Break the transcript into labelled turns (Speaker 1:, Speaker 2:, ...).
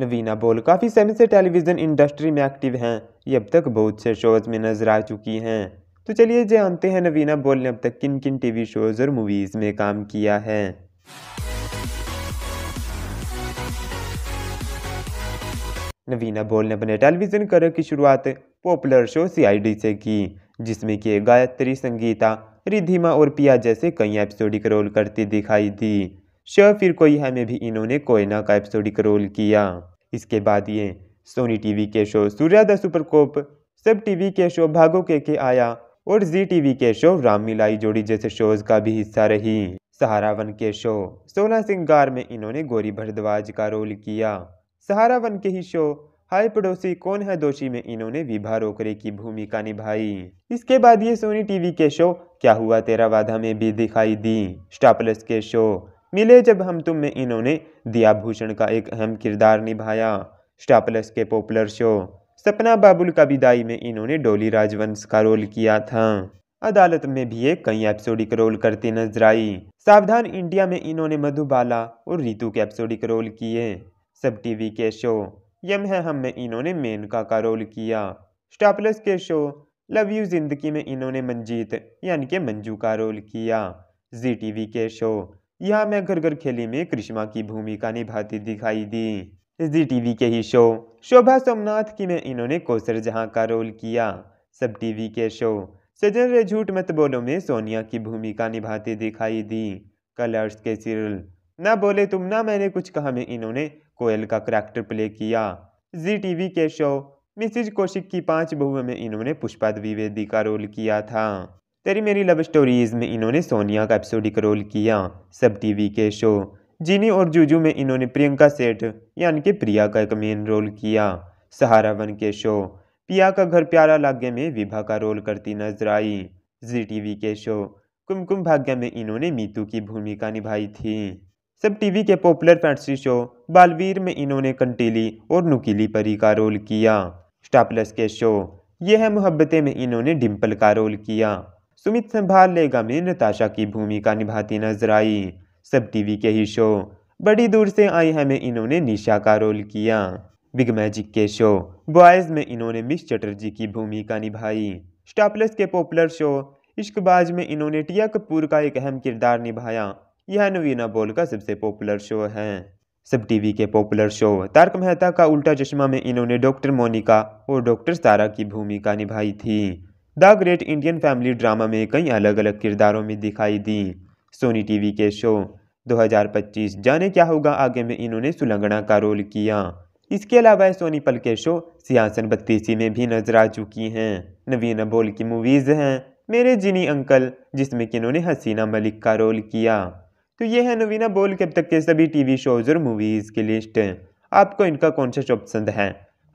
Speaker 1: नवीना बोल काफ़ी समय से टेलीविज़न इंडस्ट्री में एक्टिव हैं ये अब तक बहुत से शोज़ में नजर आ चुकी हैं तो चलिए जानते हैं नवीना बोल ने अब तक किन किन टीवी शोज़ और मूवीज़ में काम किया है नवीना बोल ने अपने टेलीविज़न करियर की शुरुआत पॉपुलर शो सीआईडी से की जिसमें कि गायत्री संगीता रिधिमा और पिया जैसे कई एपिसोडिक रोल करती दिखाई दी शव फिर कोई हमें भी इन्होंने कोयना का एपिसोडिक रोल किया इसके बाद ये सोनी टीवी के show Surya the cop SAB TV के show Bhago K K Aaya और जी टीवी के शो राम मिलाई जोड़ी जैसे शोज का भी हिस्सा रही सहारा वन के शो सोना सिंगार में इन्होंने गौरी भरद्वाज का रोल किया सहारा वन के ही शो हाय पड़ोसी कौन है दोषी में इन्होंने विभा रोकरे की भूमिका निभाई इसके बाद ये सोनी टीवी के शो क्या हुआ तेरा वादा में भी दिखाई दी स्टापलस के शो मिले जब हम तुम में इन्होंने दिया भूषण का एक अहम किरदार निभाया स्टापलस के पॉपुलर शो सपना बाबुल का विदाई में इन्होंने डोली राजवंश का रोल किया था अदालत में भी ये कई एपिसोडिक रोल करती नजर आई सावधान इंडिया में इन्होंने मधुबाला और रितु के एपिसोडिक रोल किए सब टीवी के शो यम है हम में इन्होंने मेनका का रोल किया स्टापलस के शो लव यू जिंदगी में इन्होंने मंजीत यानी के मंजू का रोल किया जी टीवी के शो यहाँ मैं घर घर खेली में कृष्णा की भूमिका निभाती दिखाई दी जी टीवी के ही शो शोभा सोमनाथ की में इन्होंने कोसर जहां का रोल किया सब टीवी के शो सजन रे झूठ मत बोलो में सोनिया की भूमिका निभाती दिखाई दी कलर्स के सीरियल ना बोले तुम ना मैंने कुछ कहा में इन्होंने कोयल का करैक्टर प्ले किया जी टीवी के शो मिसिज कौशिक की पांच बहुओं में इन्होंने पुष्पा द्विवेदी का रोल किया था तेरी मेरी लव स्टोरीज़ में इन्होंने सोनिया का एपिसोडिक रोल किया सब टीवी के शो जीनी और जूजू में इन्होंने प्रियंका सेठ यानी कि प्रिया का एक मेन रोल किया सहारा वन के शो पिया का घर प्यारा लाग्य में विभा का रोल करती नजर आई जी टीवी के शो कुमकुम भाग्य में इन्होंने मीतू की भूमिका निभाई थी सब टीवी के पॉपुलर फैंटसी शो बालवीर में इन्होंने कंटीली और नुकीली परी का रोल किया स्टापलस के शो यह है मोहब्बतें में इन्होंने डिम्पल का रोल किया सुमित संभाल लेगा में नताशा की भूमिका निभाती नजर आई सब टीवी के ही शो बड़ी दूर से आई हमें इन्होंने निशा का रोल किया बिग मैजिक के शो बॉयज़ में इन्होंने मिस चटर्जी की भूमिका निभाई स्टापलस के पॉपुलर शो इश्कबाज में इन्होंने टिया कपूर का एक अहम किरदार निभाया यह नवीना बोल का सबसे पॉपुलर शो है सब टीवी के पॉपुलर शो तारक मेहता का उल्टा चश्मा में इन्होंने डॉक्टर मोनिका और डॉक्टर सारा की भूमिका निभाई थी the great Indian family drama में कई अलग अलग किरदारों में दिखाई दी सोनी टीवी के शो 2025 जाने क्या होगा आगे में इन्होंने सुलंगना का रोल किया इसके अलावा सोनी पल के शो सियासन बत्तीसी में भी नजर आ चुकी हैं नवीन अबोल की मूवीज़ हैं मेरे जिनी अंकल जिसमें कि इन्होंने हसीना मलिक का रोल किया तो ये है नवीना बोल के अब तक के सभी टीवी शोज़ और मूवीज़ की लिस्ट आपको इनका कौन सा शो पसंद है